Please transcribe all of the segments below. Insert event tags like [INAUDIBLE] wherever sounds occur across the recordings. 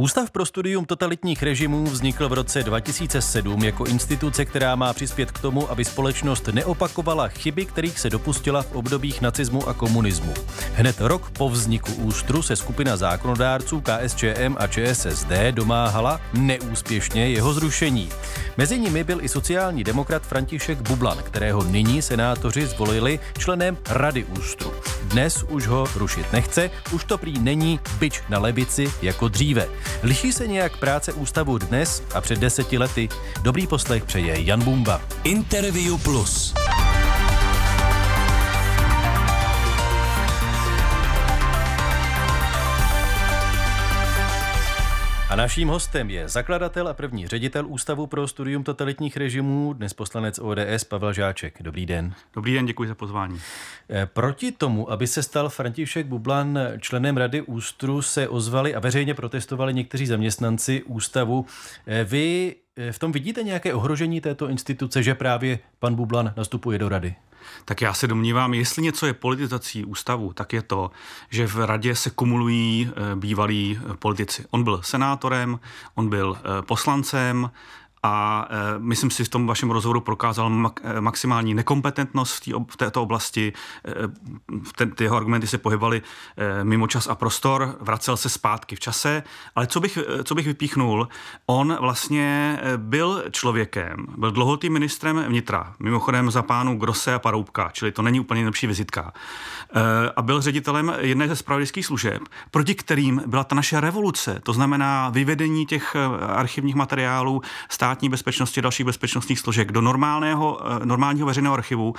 Ústav pro studium totalitních režimů vznikl v roce 2007 jako instituce, která má přispět k tomu, aby společnost neopakovala chyby, kterých se dopustila v obdobích nacismu a komunismu. Hned rok po vzniku ústru se skupina zákonodárců KSČM a ČSSD domáhala neúspěšně jeho zrušení. Mezi nimi byl i sociální demokrat František Bublan, kterého nyní senátoři zvolili členem Rady ústru. Dnes už ho rušit nechce, už to prý není byč na lebici jako dříve. Liší se nějak práce ústavu dnes a před deseti lety? Dobrý poslech přeje Jan Bumba. Interview Plus. A naším hostem je zakladatel a první ředitel Ústavu pro studium totalitních režimů, dnes poslanec ODS Pavel Žáček. Dobrý den. Dobrý den, děkuji za pozvání. Eh, proti tomu, aby se stal František Bublan členem Rady Ústru, se ozvali a veřejně protestovali někteří zaměstnanci Ústavu. Eh, vy eh, v tom vidíte nějaké ohrožení této instituce, že právě pan Bublan nastupuje do Rady? tak já se domnívám, jestli něco je politizací ústavu, tak je to, že v radě se kumulují eh, bývalí eh, politici. On byl senátorem, on byl eh, poslancem, a e, myslím si, v tom vašem rozhovoru prokázal mak- eh, maximální nekompetentnost v, tý, v této oblasti. E, ten, ty jeho argumenty se pohybaly e, mimo čas a prostor, vracel se zpátky v čase, ale co bych, co bych vypíchnul, on vlastně byl člověkem, byl dlouhotým ministrem vnitra, mimochodem za pánu Grosse a Paroubka, čili to není úplně nejlepší vizitka, e, a byl ředitelem jedné ze spravodajských služeb, proti kterým byla ta naše revoluce, to znamená vyvedení těch archivních materiálů stále státní bezpečnosti a dalších bezpečnostních složek do normálného, eh, normálního veřejného archivu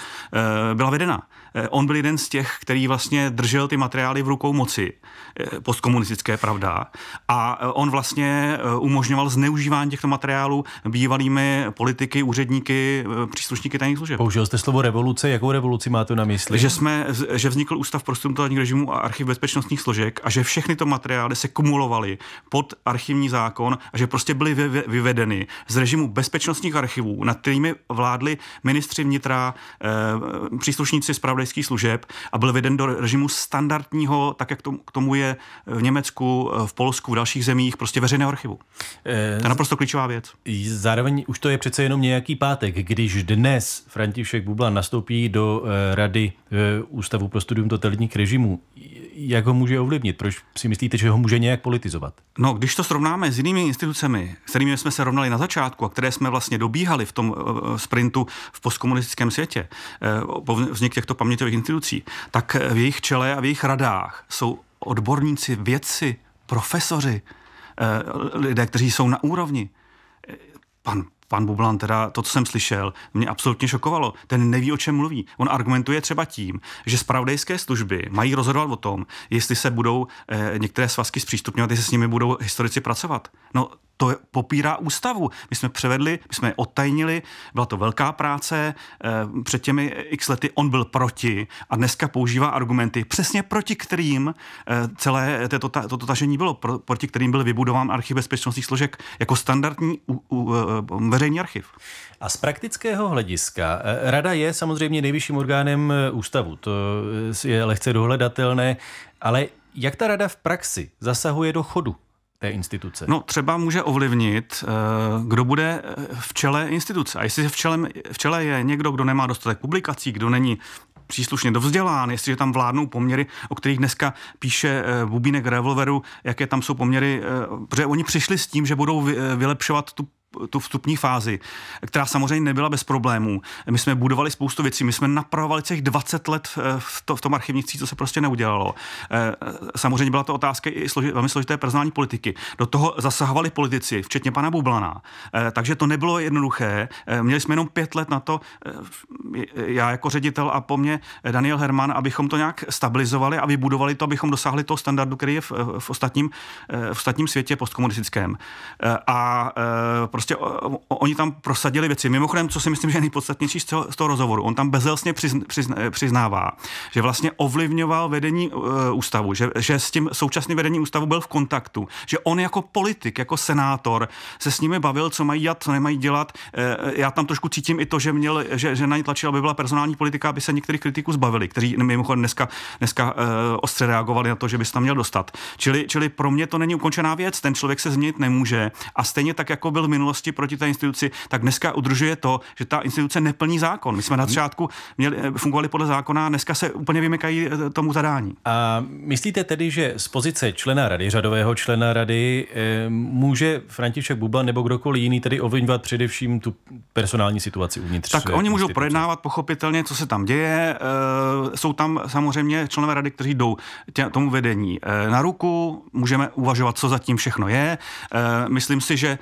eh, byla vedena. Eh, on byl jeden z těch, který vlastně držel ty materiály v rukou moci, postkomunistické pravda, a on vlastně umožňoval zneužívání těchto materiálů bývalými politiky, úředníky, příslušníky tajných služeb. Použil jste slovo revoluce, jakou revoluci máte na mysli? Že, jsme, že vznikl Ústav pro studentální režimu a archiv bezpečnostních složek a že všechny to materiály se kumulovaly pod archivní zákon a že prostě byly vyvedeny z režimu bezpečnostních archivů, nad kterými vládli ministři vnitra, e, příslušníci zpravodajských služeb a byl veden do režimu standardního, tak jak tomu, k tomu je v Německu, eh, v Polsku, v dalších zemích, prostě veřejného archivu. E, to je naprosto klíčová věc. Zároveň už to je přece jenom nějaký pátek, když dnes František Bubla nastoupí do e, rady e, Ústavu pro studium totalitních režimů. Jak ho může ovlivnit? Proč si myslíte, že ho může nějak politizovat? No, když to srovnáme s jinými institucemi, s kterými jsme se rovnali na začátku, začátku a které jsme vlastně dobíhali v tom eh, eh, sprintu v postkomunistickém světě, eh, po vznik těchto paměťových institucí, tak v jejich čele a v jejich radách jsou odborníci, vědci, profesoři, lidé, kteří jsou na úrovni. Pan pan Bublan, teda to, co jsem slyšel, mě absolutně šokovalo. Ten neví, o čem mluví. On argumentuje třeba tím, že spravodajské služby mají rozhodovat o tom, jestli se budou eh, některé svazky zpřístupňovat, jestli s nimi budou historici pracovat. No, to popírá ústavu. My jsme převedli, my jsme je odtajnili, byla to velká práce, eh, před těmi x lety on byl proti a dneska používá argumenty přesně proti kterým eh, celé toto, toto tažení bylo, proti kterým byl vybudován archiv bezpečnostních složek jako standardní u, u, eh, veřejný archiv. A z praktického hlediska, rada je samozřejmě nejvyšším orgánem ústavu, to je lehce dohledatelné, ale jak ta rada v praxi zasahuje do chodu té instituce? No třeba může ovlivnit, eh, kdo bude eh, v čele instituce. A jestli v čele, v čele je někdo, kdo nemá dostatek publikací, kdo není příslušně dovzdělán, jestliže tam vládnou poměry, o kterých dneska píše eh, Bubínek Revolveru, jaké tam jsou poměry, protože oni přišli s tím, že budou vylepšovat tu tu vstupní fázi, která samozřejmě nebyla bez problémů. My jsme budovali spoustu věcí, my jsme napravovali těch 20 let eh, v, to, v tom archivnictví, co se prostě neudělalo. Eh, samozřejmě byla to otázka i složi, velmi složité personální politiky. Do toho zasahovali politici, včetně pana Bublana. Eh, takže to nebylo jednoduché. Měli jsme jenom pět let na to, já jako ředitel a po mně Daniel Herman, abychom to nějak stabilizovali a vybudovali to, abychom dosáhli toho standardu, který je v, v, ostatním, v ostatním světě postkomunistickém. A prostě prostě oni tam prosadili věci. Mimochodem, co si myslím, že je nejpodstatnější z toho, z toho rozhovoru, on tam bezelsně přizn, eh, přiznává, že vlastně ovlivňoval vedení uh, ústavu, že, že s tím současným vedením ústavu byl v kontaktu, že on jako politik, jako senátor se s nimi bavil, co mají dělat, co nemají dělat. Uh, já tam trošku cítím i to, že, měl, že, že na ně tlačil, aby byla personální politika, aby se některých kritiků zbavili, kteří mimochodem dneska, dneska uh, ostře reagovali na to, že by se tam měl dostat. Čili, čili pro mě to není ukončená věc, ten člověk se změnit nemůže a stejně tak, jako byl v minulosti žádosti proti té instituci, tak dneska udržuje to, že ta instituce neplní zákon. My jsme na začátku mhm. měli, eh, fungovali podle zákona, dneska se úplně vymykají eh, tomu zadání. A myslíte tedy, že z pozice člena rady, řadového člena rady, eh, může František Buba nebo kdokoliv jiný tedy ovlivňovat především tu personální situaci uvnitř? Tak oni instituce. můžou projednávat pochopitelně, co se tam děje. Jsou tam samozřejmě členové rady, kteří jdou tě, tomu vedení na ruku, můžeme uvažovat, co zatím všechno je. Myslím si, že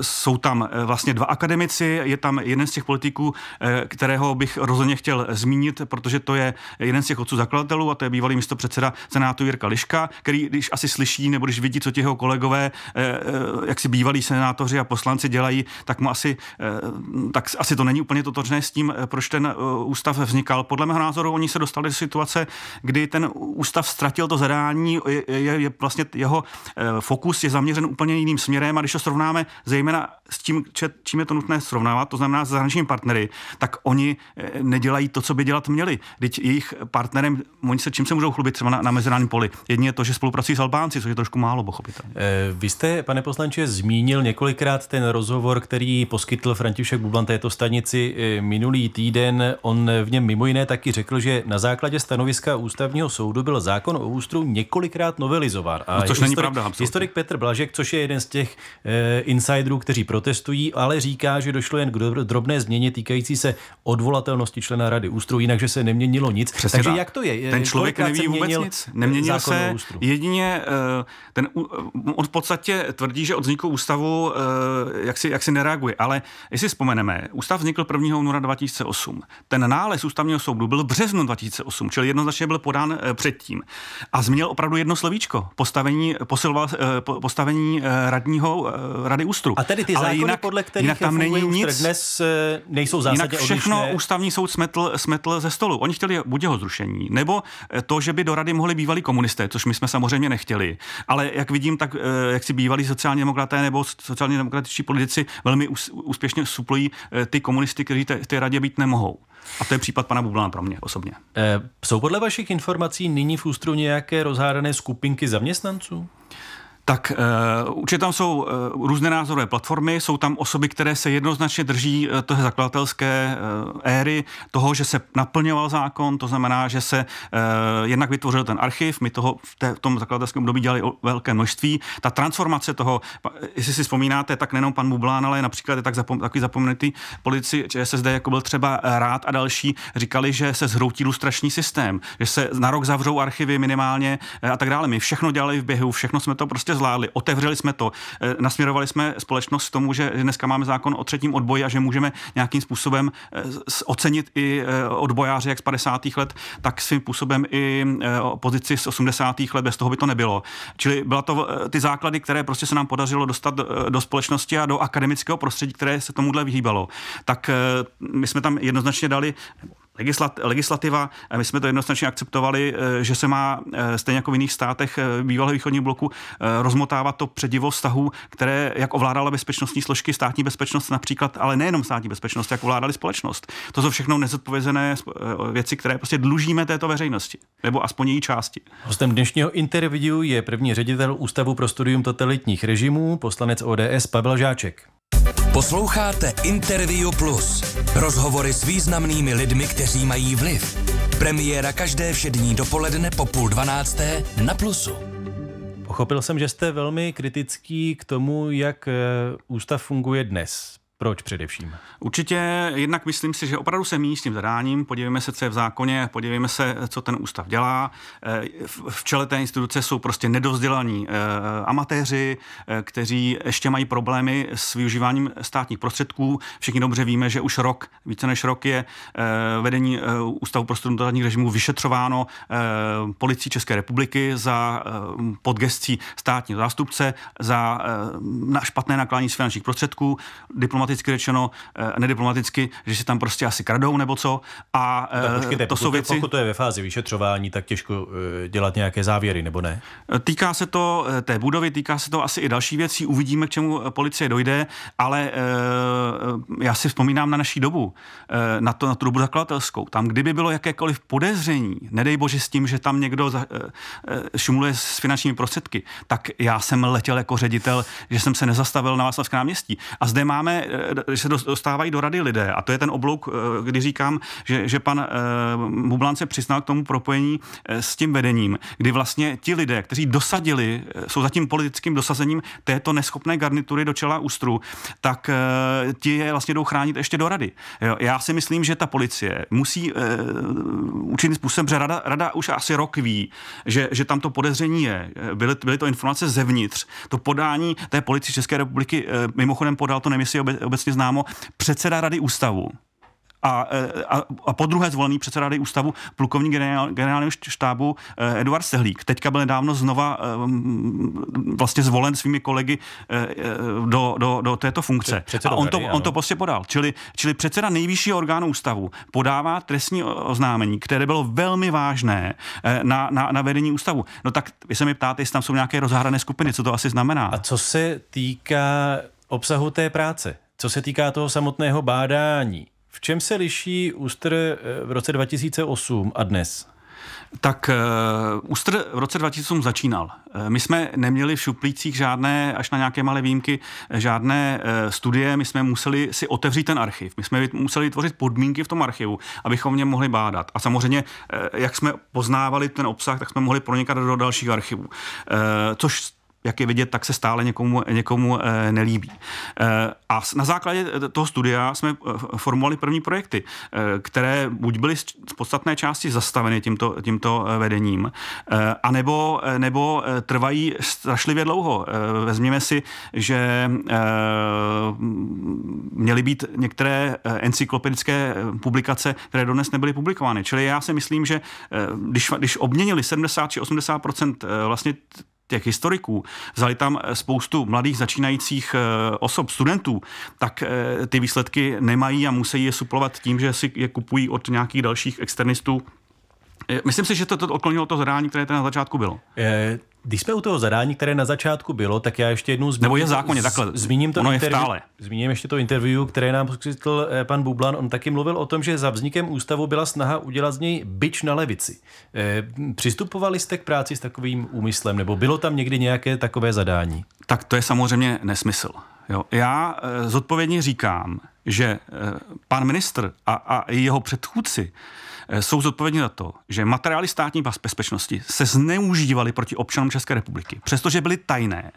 jsou tam eh, vlastně dva akademici, je tam jeden z těch politiků, eh, kterého bych rozhodně chtěl zmínit, protože to je jeden z těch otců zakladatelů a to je bývalý místo předseda Senátu Jirka Liška, který když asi slyší nebo když vidí, co těho kolegové, eh, jak si bývalí senátoři a poslanci dělají, tak mu asi, tak asi to není úplně totožné s tím, proč ten ústav vznikal. Podle mého názoru oni se dostali do situace, kdy ten ústav ztratil to zadání, je, je, je vlastně jeho fokus je zaměřen úplně jiným směrem a když to srovnáme s zejména s tím, čím je to nutné srovnávat, to znamená se zahraničními partnery, tak oni eh, nedělají to, co by dělat měli. Teď jejich partnerem, oni se čím se můžou chlubit třeba na, na mezinárodním poli? Jedně je to, že spolupracují s Albánci, což je trošku málo, pochopitelné. Eh, vy jste, pane poslanče, zmínil několikrát ten rozhovor, který poskytl František Bublan této stanici eh, minulý týden. On v něm mimo jiné taky řekl, že na základě stanoviska ústavního soudu byl zákon o ústru několikrát novelizován. A no, což historik, není pravda. Absolutně. Historik Petr Blažek, což je jeden z těch e, insiderů, lídrů, kteří protestují, ale říká, že došlo jen k drobné změně týkající se odvolatelnosti člena rady ústru, jinak, že se neměnilo nic. Přesně Takže tak. jak to je? Ten člověk neví vůbec nic. Neměnil se ústru. jedině, eh, ten, on v podstatě tvrdí, že od vzniku ústavu eh, jak si, jak si nereaguje. Ale jestli vzpomeneme, ústav vznikl 1. února 2008. Ten nález ústavního soudu byl v březnu 2008, čili jednoznačně byl podán eh, předtím. A změnil opravdu jedno slovíčko. Postavení, posiloval, postavení radního rady ústru. A tedy ty zákony, jinak, podle kterých jinak tam není nic, dnes, eh, nejsou zásadně Jinak všechno odlišné. ústavní soud smetl, smetl ze stolu. Oni chtěli buď jeho zrušení, nebo eh, to, že by do rady mohli bývalí komunisté, což my jsme samozřejmě nechtěli. Ale jak vidím, tak eh, jak si bývalí sociální demokraté nebo sociálně demokratičtí politici velmi úspěšně suplují ty komunisty, kteří v té radě být nemohou. A to je případ pana Bublana pro mě osobně. E, jsou podle vašich informací nyní v ústru nějaké rozhádané skupinky zaměstnanců? Tak eh, určitě tam jsou eh, různé názorové platformy, jsou tam osoby, které se jednoznačně drží uh, eh, toho zakladatelské éry, toho, že se naplňoval zákon, to znamená, že se jednak vytvořil ten archiv, my toho v, té, v tom zakladatelském období dělali velké množství. Ta transformace toho, jestli si vzpomínáte, tak nejenom pan Mublán, ale například je tak zapom, takový zapomenutý politici zde jako byl třeba Rád a další, říkali, že se zhroutí lustrační systém, že se na rok zavřou archivy minimálně a tak dále. My všechno dělali v běhu, všechno jsme to prostě zvládli. Otevřeli jsme to, eh, nasměrovali jsme společnost k tomu, že dneska máme zákon o třetím odboji a že můžeme nějakým způsobem eh, ocenit i eh, odbojáře jak z 50. let, tak svým způsobem i pozici z 80. let, bez toho by to nebylo. Čili byla to ty základy, které prostě se nám podařilo dostat do společnosti a do akademického prostředí, které se tomuhle vyhýbalo. Tak my jsme tam jednoznačně dali legislativa, my jsme to jednoznačně akceptovali, eh, že se má eh, stejně jako v jiných státech eh, bývalého východního bloku rozmotávat to předivo vztahů, které jak ovládala bezpečnostní složky, státní bezpečnost například, ale nejenom státní bezpečnost, jak ovládali společnost. To jsou všechno nezodpovězené věci, které prostě dlužíme této veřejnosti, nebo aspoň její části. Hostem dnešního interview je první ředitel Ústavu pro studium totalitních režimů, poslanec ODS Pavel Žáček. Posloucháte Interview Plus. Rozhovory s významnými lidmi, kteří mají vliv. Premiéra každé všední dopoledne po půl dvanácté na Plusu. Pochopil jsem, že jste velmi kritický k tomu, jak eh, ústav funguje dnes. Proč především? Určitě, jednak myslím si, že opravdu se míní s tím zadáním. Podívejme se, co je v zákoně, podívejme se, co ten ústav dělá. Eh, v čele té instituce jsou prostě nedozdělaní eh, amatéři, eh, kteří ještě mají problémy s využíváním státních prostředků. Všichni dobře víme, že už rok, více než rok, je vedení Ústavu pro studium totalitních režimů vyšetřováno policií České republiky za podgestí státního zástupce, za špatné naklání z finančních prostředků, diplomat diplomaticky řečeno, eh, nediplomaticky, že si tam prostě asi kradou nebo co. A tak eh, počkejte, to jsou věci... Pokud to je ve fázi vyšetřování, tak těžko eh, dělat nějaké závěry, nebo ne? Týká se to té budovy, týká se to asi i další věcí. Uvidíme, k čemu policie dojde, ale já si vzpomínám na naší dobu, na, to, na tu dobu zakladatelskou. Tam, kdyby bylo jakékoliv podezření, nedej bože s tím, že tam někdo za, s finančními prostředky, tak já jsem letěl jako ředitel, že jsem se nezastavil na Václavském náměstí. A zde máme se dostávají do rady lidé. A to je ten oblouk, eh, kdy říkám, že, že pan eh, Bublan se přiznal k tomu propojení eh, s tím vedením, kdy vlastně ti lidé, kteří dosadili, jsou zatím politickým dosazením této neschopné garnitury do čela ústru, tak ti je vlastně jdou chránit ještě do rady. Jo, já si myslím, že ta policie musí určitým způsobem, že rada, rada už asi rok ví, že, že tam to podezření je. Byly, byly to informace zevnitř. To podání té policie České republiky mimochodem podal to nemyslí obecně známo, předseda Rady ústavu a, e, a, a po druhé zvolený předseda rady ústavu plukovník generál, generálního štábu e, Eduard Sehlík. Teďka byl nedávno znova e, vlastně zvolen svými kolegy do, do, do této funkce. Předsedou a on to, on to prostě podal. Čili, čili předseda nejvyššího orgánu ústavu podává trestní oznámení, které bylo velmi vážné na, na, na vedení ústavu. No tak vy se mi ptáte, jestli tam jsou nějaké rozhrané skupiny, co to asi znamená. A co se týká obsahu té práce. Co se týká toho samotného bádání, v čem se liší Ústr eh, v roce 2008 a dnes? Tak uh, eh, Ústr v roce 2008 začínal. Eh, my jsme neměli v šuplících žádné, až na nějaké malé výjimky, žádné studie. My jsme museli si otevřít ten archiv. My jsme museli vytvořit podmínky v tom archivu, abychom v něm mohli bádat. A samozřejmě, jak jsme poznávali ten obsah, tak jsme mohli pronikat do dalších archivů. což jak je vidět, tak se stále někomu, někomu eh, nelíbí. Eh, a na základě toho studia jsme eh, formovali první projekty, které buď byly z podstatné části zastaveny tímto, tímto vedením, anebo nebo trvají strašlivě dlouho. Vezměme si, že měly být některé encyklopedické publikace, které dodnes nebyly publikovány. Čili já si myslím, že když, když obměnili 70 či 80 vlastně těch historiků, vzali tam eh, spoustu mladých začínajících eh, osob, studentů, tak eh, ty výsledky nemají a musí je suplovat tím, že si je kupují od nějakých dalších externistů, Myslím si, že to, odklonilo to zadání, které tady na začátku bylo. Když jsme u toho zadání, které na začátku bylo, tak já ještě jednou zmíním, Nebo je zákoně, takhle. Zmíním to ono interview, je stále. Zmíním ještě to interview, které nám poskytl eh, pan Bublan. On taky mluvil o tom, že za vznikem ústavu byla snaha udělat z něj byč na levici. Eh, přistupovali jste k práci s takovým úmyslem, nebo bylo tam někdy nějaké takové zadání? Tak to je samozřejmě nesmysl. Jo. Já eh, zodpovědně říkám, že pan ministr a, a jeho předchůdci Eh, jsou zodpovědní za to, že materiály státní bezpečnosti se zneužívaly proti občanům České republiky, přestože byly tajné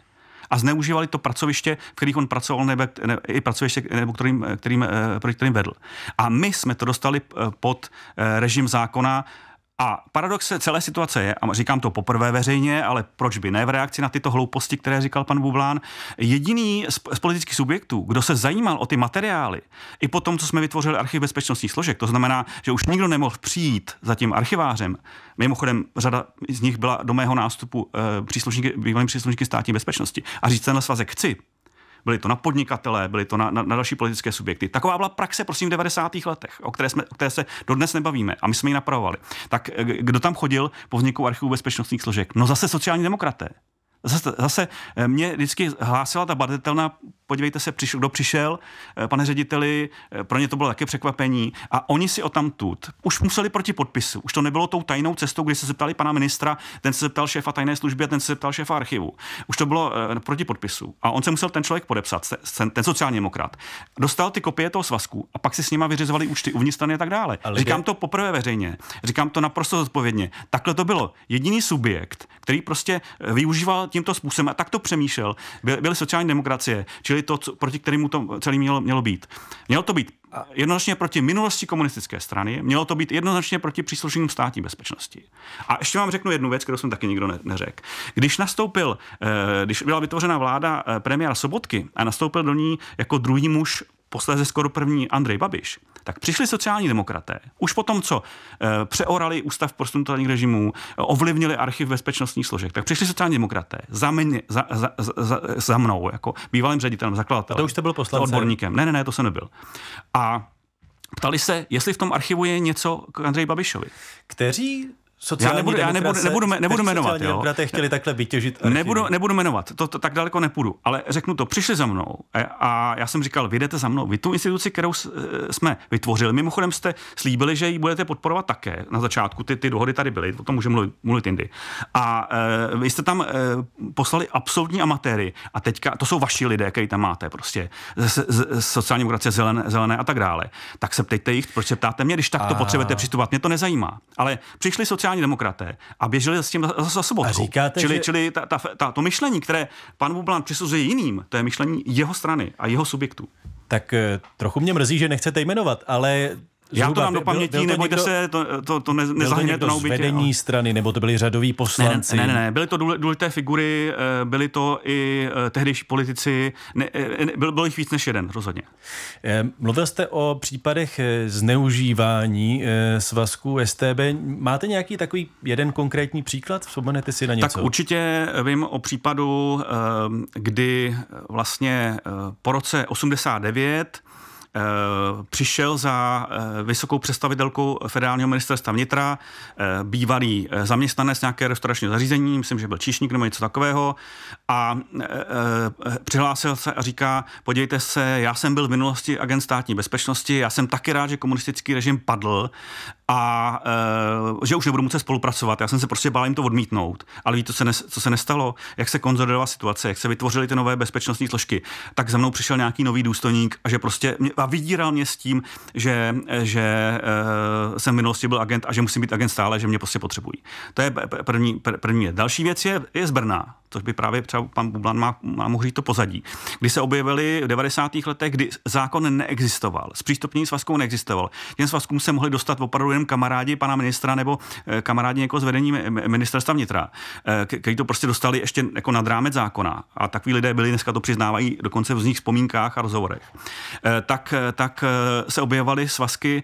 a zneužívali to pracoviště, v kterých on pracoval, nebo ne, i pracoviště, nebo kterým, eh, kterým, eh, proti kterým vedl. A my jsme to dostali pod režim zákona a paradox celé situace je, a říkám to poprvé veřejně, ale proč by ne v reakci na tyto hlouposti, které říkal pan Bublán, jediný z, z politických subjektů, kdo se zajímal o ty materiály, i po tom, co jsme vytvořili archiv bezpečnostních složek, to znamená, že už nikdo nemohl přijít za tím archivářem. Mimochodem, řada z nich byla do mého nástupu e, eh, příslušníky, bývalým příslušníky státní bezpečnosti. A říct tenhle svazek chci, byly to na podnikatele, byly to na, na, na další politické subjekty. Taková byla praxe, prosím, v 90. letech, o které, jsme, o které se dodnes nebavíme a my jsme ji napravovali. Tak eh, kdo tam chodil po vzniku archivu bezpečnostních složek? No zase sociální demokraté. Zase, zase eh, mě vždycky hlásila ta badatelná podívejte se, přišel, kdo přišel, eh, pane řediteli, eh, pro ně to bylo také překvapení a oni si o tamtud už museli proti podpisu, už to nebylo tou tajnou cestou, kdy se zeptali pana ministra, ten se zeptal šéfa tajné služby a ten se zeptal šéfa archivu. Už to bylo eh, proti podpisu a on se musel ten člověk podepsat, ten sociální demokrat. Dostal ty kopie toho svazku a pak si s nima vyřizovali účty uvnitř strany a tak dále. Ale Říkám to poprvé veřejně, říkám to naprosto zodpovědně. Takhle to bylo. Jediný subjekt, který prostě využíval tímto způsobem a tak to přemýšlel, byly sociální demokracie. Čili čili to, co, proti kterému to celý mělo, mělo být. Mělo to být jednoznačně proti minulosti komunistické strany, mělo to být jednoznačně proti příslušným státní bezpečnosti. A ještě vám řeknu jednu věc, kterou jsem taky nikdo ne- neřekl. Když nastoupil, eh, když byla vytvořena vláda eh, premiéra Sobotky a nastoupil do ní jako druhý muž posléze skoro první Andrej Babiš, tak přišli sociální demokraté, už potom, co eh, přeorali ústav prostutálních režimů, ovlivnili archiv bezpečnostních složek, tak přišli sociální demokraté za, mě, za, za, za, za mnou, jako bývalým ředitelem, zakladatelem. To už jste byl poslancem. Odborníkem. Ne, ne, ne, to jsem nebyl. A ptali se, jestli v tom archivu je něco k Andreji Babišovi. Kteří sociální já nebudu, já nebudu, nebudu, nebudu jmenovat. Jo. chtěli takhle vytěžit Nebudu, nebudu jmenovat, to, to, tak daleko nepůjdu, ale řeknu to, přišli za mnou a, a já jsem říkal, vy jdete za mnou, vy tu instituci, kterou e, jsme vytvořili, mimochodem jste slíbili, že ji budete podporovat také na začátku, ty, ty dohody tady byly, o tom můžeme mluvit, mluvit jindy. A e, vy jste tam e, poslali absolutní amatéry a teďka, to jsou vaši lidé, který tam máte prostě, z, z, z sociální demokracie zelené, zelené a tak dále. Tak se ptejte jich, proč se ptáte mě, když tak to potřebujete přistupovat, mě to nezajímá. Ale přišli sociální sociální demokraté a běželi s tím za za A říkáte, čili, že... čili ta, ta, ta, to myšlení, které pan Bublan přisuzuje jiným, to je myšlení jeho strany a jeho subjektu. Tak eh, trochu mě mrzí, že nechcete jmenovat, ale Zhruba, Já to dám do paměti, byl, nebojte se, to, to, to ne, to na ubytě. vedení ale... strany, nebo to byli řadoví poslanci? Ne, ne, ne, ne byly to důležité figury, eh, byly to i eh, tehdejší politici, ne, byl, eh, byl jich víc než jeden, rozhodně. Mluvil jste o případech zneužívání svazků STB. Máte nějaký takový jeden konkrétní příklad? Vzpomenete si na něco? Tak určitě vím o případu, kdy vlastně po roce 89 Eh, přišel za eh, vysokou představitelkou federálního ministerstva vnitra, eh, bývalý zaměstnanec nějaké restauračního zařízení, myslím, že byl číšník nebo něco takového, a přihlásil se a říká, podívejte se, já jsem byl v minulosti agent státní bezpečnosti, já jsem taky rád, že komunistický režim padl a uh, že už nebudu muset spolupracovat. Já jsem se prostě bál jim to odmítnout. Ale víte, co se, ne, co se nestalo? Jak se konzolidovala situace, jak se vytvořily ty nové bezpečnostní složky, tak za mnou přišel nějaký nový důstojník a že prostě mě, a vydíral mě s tím, že, že uh, jsem v minulosti byl agent a že musím být agent stále, že mě prostě potřebují. To je první, první. Další věc je, je z Brna, což by právě třeba pan Bublan má, má mohl říct to pozadí, kdy se objevily v 90. letech, kdy zákon neexistoval, zpřístupnění svazkou neexistoval. Těm svazkům se mohli dostat opravdu jenom kamarádi pana ministra nebo eh, kamarádi někoho jako z vedení eh, ministerstva vnitra, eh, kteří to prostě dostali ještě jako nad rámec zákona a takový lidé byli, dneska to přiznávají dokonce v různých vzpomínkách a rozhovorech, tak, tak se objevovaly svazky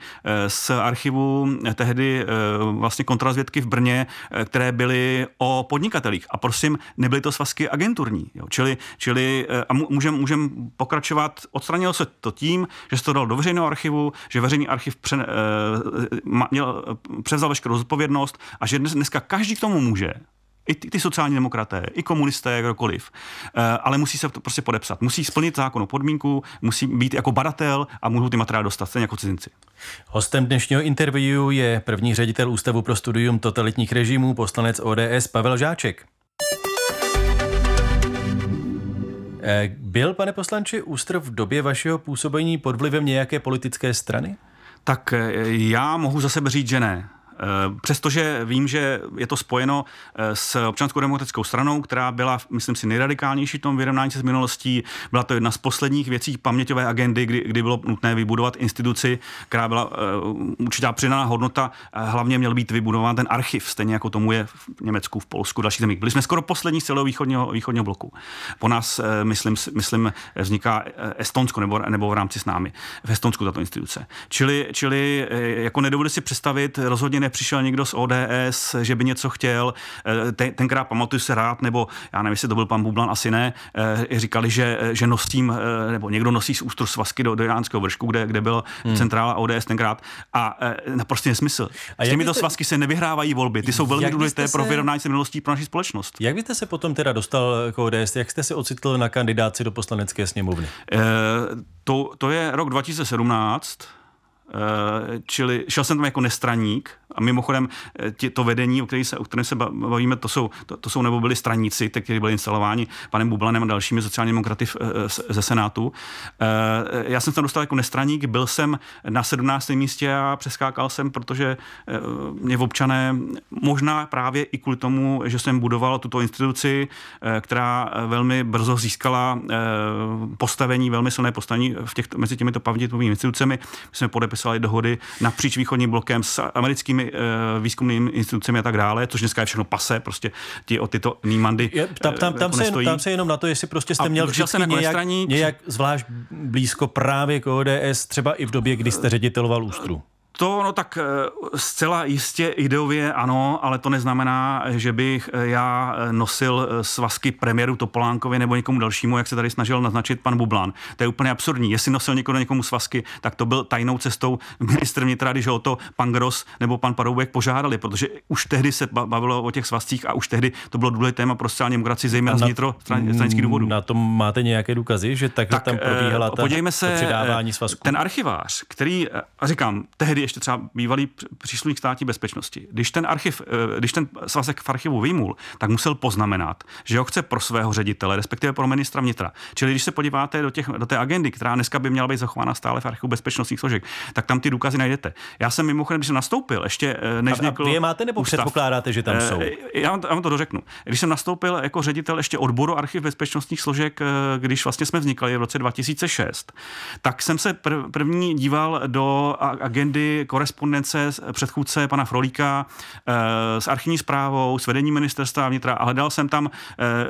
z archivu tehdy vlastně kontrazvědky v Brně, které byly o podnikatelích. A prosím, nebyly to svazky agenturní. Jo. Čili, čili a můžeme můžem pokračovat, odstranilo se to tím, že se to dal do veřejného archivu, že veřejný archiv přen, měl, eh, převzal veškerou zodpovědnost a že dnes, dneska každý k tomu může. I ty, ty sociální demokraté, i komunisté, jakokoliv, E, eh, ale musí se to prostě podepsat. Musí splnit zákonu podmínku, musí být jako badatel a můžou ty materiály dostat stejně jako cizinci. Hostem dnešního interview je první ředitel Ústavu pro studium totalitních režimů, poslanec ODS Pavel Žáček. Eh, byl, pane poslanče, ústrov v době vašeho působení pod vlivem nějaké politické strany? tak eh, já mohu za sebe říct, že ne. Eh, přestože vím, že je to spojeno eh, s občanskou demokratickou stranou, která byla, myslím si, nejradikálnější v tom vyrovnání se s minulostí, byla to jedna z posledních věcí paměťové agendy, kdy, kdy bylo nutné vybudovat instituci, která byla eh, určitá přidaná hodnota, hlavně měl být vybudován ten archiv, stejně jako tomu je v Německu, v Polsku, v dalších zemích. Byli jsme skoro poslední z celého východního, východního bloku. Po nás, myslím, myslím, vzniká Estonsko nebo, nebo v rámci s námi, v Estonsku tato instituce. Čili, čili jako nedovedu si představit, rozhodně ne nepřišel někdo z ODS, že by něco chtěl. Eh, ten, tenkrát pamatuju se rád, nebo já nevím, jestli to byl pan Bublan, asi ne, eh, říkali, že, eh, že nosím, nebo někdo nosí z ústru svazky do, do Jánského vršku, kde, kde byl hmm. centrála ODS tenkrát. A naprosto nesmysl. A s těmito jste... svazky se nevyhrávají volby. Ty jsou velmi důležité se... pro vyrovnání se minulostí pro naši společnost. Jak byste se potom teda dostal k ODS? Jak jste se ocitl na kandidáci do poslanecké sněmovny? E, to, to je rok 2017 čili šel jsem tam jako nestraník, a mimochodem, eh, tě, to vedení, o, kterém se, o kterém se bavíme, to jsou, to, to jsou nebo byli straníci, kteří byli instalováni panem Bublanem a dalšími sociálními demokraty eh, ze Senátu. Eh, já jsem se tam dostal jako nestraník, byl jsem na 17. místě a přeskákal jsem, protože mě v občané, možná právě i kvůli tomu, že jsem budoval tuto instituci, která velmi brzo získala postavení, velmi silné postavení v těch, mezi těmito pamětovými institucemi. jsme podepisali dohody napříč východním blokem s americkými těmi uh, výzkumnými institucemi a tak dále, což dneska je všechno pase, prostě ti o tyto nímandy je, tam, tam, eh, tam, jako se jen, tam se jenom na to, jestli prostě jste a měl vždycky se nějak, nějak zvlášť blízko právě k ODS, třeba i v době, kdy jste řediteloval Ústru. To, no tak eh, zcela jistě ideově ano, ale to neznamená, že bych eh, já eh, nosil svazky premiéru Topolánkovi nebo někomu dalšímu, jak se tady snažil naznačit pan Bublan. To je úplně absurdní. Jestli nosil někdo někomu svazky, tak to byl tajnou cestou [LAUGHS] ministr vnitra, když ho to pan Gros nebo pan Paroubek požádali, protože už tehdy se bavilo o těch svazcích a už tehdy to bylo důležité téma pro sociální demokracii, zejména z vnitro stranických mm, důvodů. Na tom máte nějaké důkazy, že tak, tak tam probíhala ta, se, to přidávání svazků? Ten archivář, který, a říkám, tehdy ještě třeba bývalý příslušník státní bezpečnosti. Když ten, archiv, eh, když ten svazek v archivu vyjmul, tak musel poznamenat, že ho chce pro svého ředitele, respektive pro ministra vnitra. Čili když se podíváte do, těch, do té agendy, která dneska by měla být zachována stále v archivu bezpečnostních složek, tak tam ty důkazy najdete. Já jsem mimochodem, když jsem nastoupil, ještě eh, než a Vy je máte nebo ústav, předpokládáte, že tam eh, jsou? Já vám, já vám to dořeknu. Když jsem nastoupil jako ředitel ještě odboru archiv bezpečnostních složek, když vlastně jsme vznikali v roce 2006, tak jsem se prv, první díval do agendy korespondence předchůdce pana Frolíka eh, s archivní zprávou, s vedením ministerstva vnitra a hledal jsem tam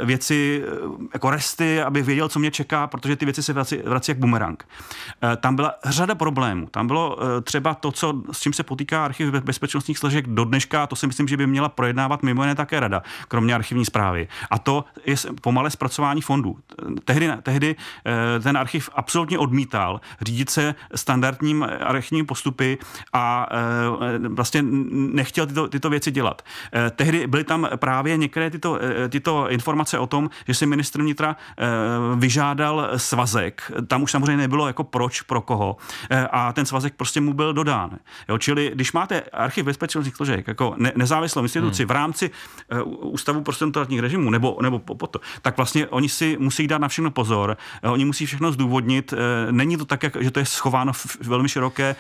eh, věci eh, jako resty, abych věděl, co mě čeká, protože ty věci se vrací, vrací jak bumerang. Tam byla řada problémů. Tam bylo třeba to, co, s čím se potýká archiv bezpečnostních složek do dneška, to si myslím, že by měla projednávat mimo jiné také rada, kromě archivní zprávy. A to je pomalé zpracování fondů. Tehdy, tehdy ten archiv absolutně odmítal řídit se standardním archivním postupy a eh, vlastně nechtěl tyto, tyto věci dělat. Eh, tehdy byly tam právě některé tyto, eh, tyto informace o tom, že si ministr vnitra vyžádal svazek. Tam už samozřejmě nebylo jako proč, pro koho. A ten svazek prostě mu byl dodán. Jo, čili když máte archiv bezpečnostních složek jako ne, nezávislou instituci hmm. v rámci ústavu procentuálních režimů nebo, nebo to, tak vlastně oni si musí dát na všechno pozor. Oni musí všechno zdůvodnit. Není to tak, jak, že to je schováno v velmi široké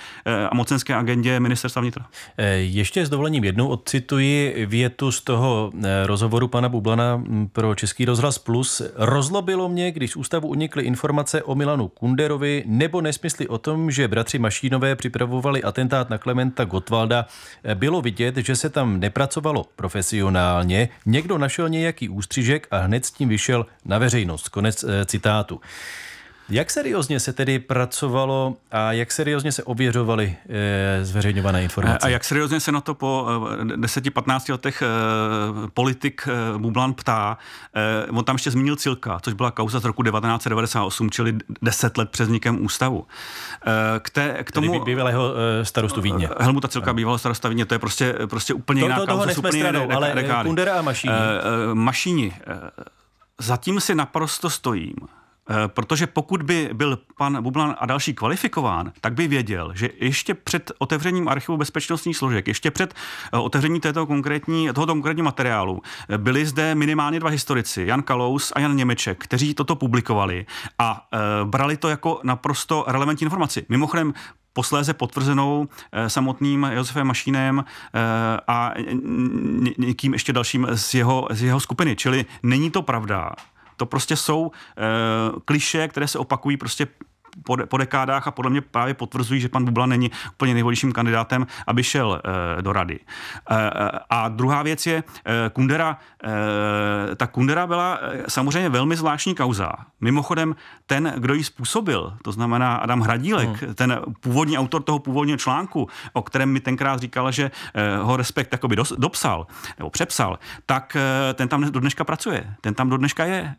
a mocenské společenské agendě ministerstva vnitra. Eh, ještě s dovolením jednou odcituji větu z toho eh, rozhovoru pana Bublana mm, pro Český rozhlas Plus. Rozlobilo mě, když z ústavu unikly informace o Milanu Kunderovi nebo nesmysly o tom, že bratři Mašínové připravovali atentát na Klementa Gotwalda. Eh, bylo vidět, že se tam nepracovalo profesionálně. Někdo našel nějaký ústřižek a hned s tím vyšel na veřejnost. Konec citátu. Jak seriózně se tedy pracovalo a jak seriózně se ověřovaly e, zveřejňované informace? A jak seriózně se na to po 10-15 eh, letech e, politik e, Bublan ptá? E, on tam ještě zmínil Cilka, což byla kauza z roku 1998, čili 10 let před vznikem ústavu. E, k, té, k tomu... Tedy bývalého starostu Vídně. Helmuta Cilka, bývalého starosta Vídně, to je prostě, prostě úplně to, jiná to, kauza. Toho úplně stranou, ale Kundera a Mašíni. E, e, mašíni. E, zatím si naprosto stojím, Eh, protože pokud by byl pan Bublan a další kvalifikován, tak by věděl, že ještě před otevřením archivu bezpečnostních složek, ještě před eh, otevřením této konkrétní, tohoto konkrétního materiálu, eh, byli zde minimálně dva historici, Jan Kalous a Jan Němeček, kteří toto publikovali a brali to jako naprosto relevantní informaci. Mimochodem, posléze potvrzenou samotným Josefem Mašínem a někým ještě dalším z jeho, z jeho skupiny. Čili není to pravda, to prostě jsou e, eh, kliše, které se opakují prostě po, po dekádách a podle mě právě potvrzují, že pan Bubla není úplně nejvhodnějším kandidátem, aby šel e, do rady. E, a druhá věc je e, Kundera. E, ta Kundera byla samozřejmě velmi zvláštní kauza. Mimochodem, ten, kdo ji způsobil, to znamená Adam Hradílek, hmm. ten původní autor toho původního článku, o kterém mi tenkrát říkala, že e, ho Respekt jakoby dos, dopsal nebo přepsal, tak e, ten tam do dneška pracuje. Ten tam do dneška je. E,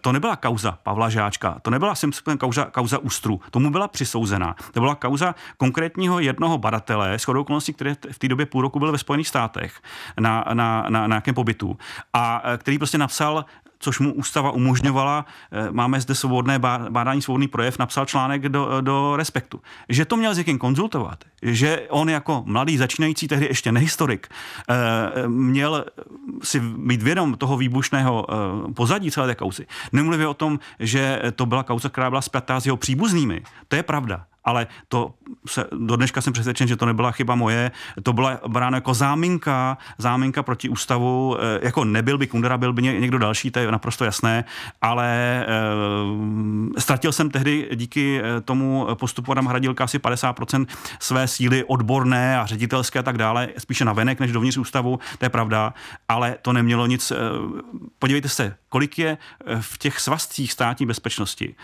to nebyla kauza Pavla Žáčka, to nebyla jsem kauza, kauza lustru. Tomu byla přisouzena. To byla kauza konkrétního jednoho badatele, shodou okolností, který v té době půl roku byl ve Spojených státech na, na, na, na nějakém pobytu, a eh, který prostě napsal což mu ústava umožňovala. Eh, máme zde svobodné bádání, svobodný projev, napsal článek do, do Respektu. Že to měl s někým konzultovat, že on jako mladý začínající, tehdy ještě nehistorik, eh, měl si být vědom toho výbušného eh, pozadí celé té kauzy. Nemluvě o tom, že to byla kauza, která byla zpětá s jeho příbuznými. To je pravda ale to se, do dneška jsem přesvědčen, že to nebyla chyba moje, to byla brána jako záminka, záminka proti ústavu, e, jako nebyl by Kundera, byl by někdo další, to je naprosto jasné, ale e, ztratil jsem tehdy díky e, tomu postupu Adam Hradilka asi 50% své síly odborné a ředitelské a tak dále, spíše na venek než dovnitř ústavu, to je pravda, ale to nemělo nic, e, podívejte se, kolik je e, v těch svazcích státní bezpečnosti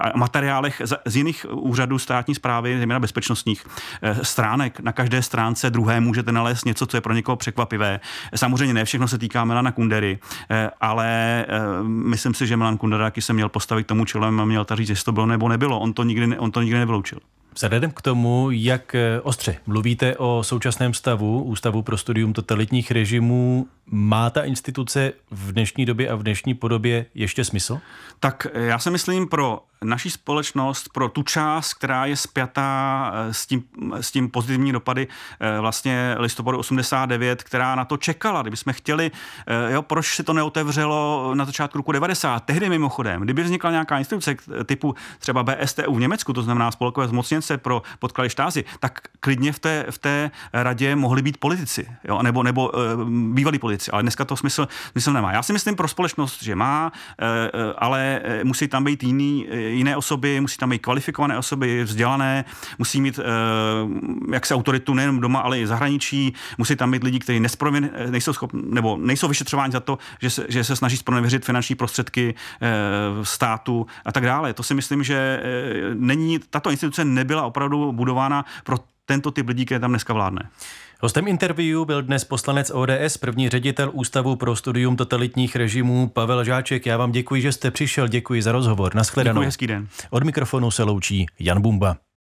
a e, materiálech z, z jiných úřadů státní státní zprávy, zejména bezpečnostních eh, stránek. Na každé stránce druhé můžete nalézt něco, co je pro někoho překvapivé. Samozřejmě ne všechno se týká Milana Kundery, eh, ale eh, myslím si, že Milan Kundera taky se měl postavit tomu čelem a měl ta říct, jestli to bylo nebo nebylo. On to nikdy, on to nikdy nevyloučil. Vzhledem k tomu, jak ostře mluvíte o současném stavu Ústavu pro studium totalitních režimů, má ta instituce v dnešní době a v dnešní podobě ještě smysl? Tak eh, já si myslím pro naší společnost, pro tu část, která je spjatá eh, s tím, s tím pozitivní dopady eh, vlastně listopadu 89, která na to čekala. Kdyby jsme chtěli, jo, proč se to neotevřelo na začátku roku 90, tehdy mimochodem, kdyby vznikla nějaká instituce typu třeba BSTU v Německu, to znamená spolkové zmocněnce pro podklady štázy, tak klidně v té, v té radě mohli být politici, jo, nebo, nebo bývalí politici věci, ale dneska to smysl, smysl nemá. Já si myslím pro společnost, že má, eh, eh, ale eh, musí tam být jiný, jiné osoby, musí tam být kvalifikované osoby, vzdělané, musí mít jak se autoritu nejenom doma, ale i zahraničí, musí tam být lidi, kteří nejsou schopni, nebo nejsou vyšetřováni za to, že se, že se snaží spronevěřit finanční prostředky státu a tak dále. To si myslím, že není, tato instituce nebyla opravdu budována pro tento typ lidí, které tam dneska vládne. Hostem interview byl dnes poslanec ODS, první ředitel Ústavu pro studium totalitních režimů Pavel Žáček. Já vám děkuji, že jste přišel, děkuji za rozhovor. Naschledanou. Děkuji, hezký den. Od mikrofonu se loučí Jan Bumba.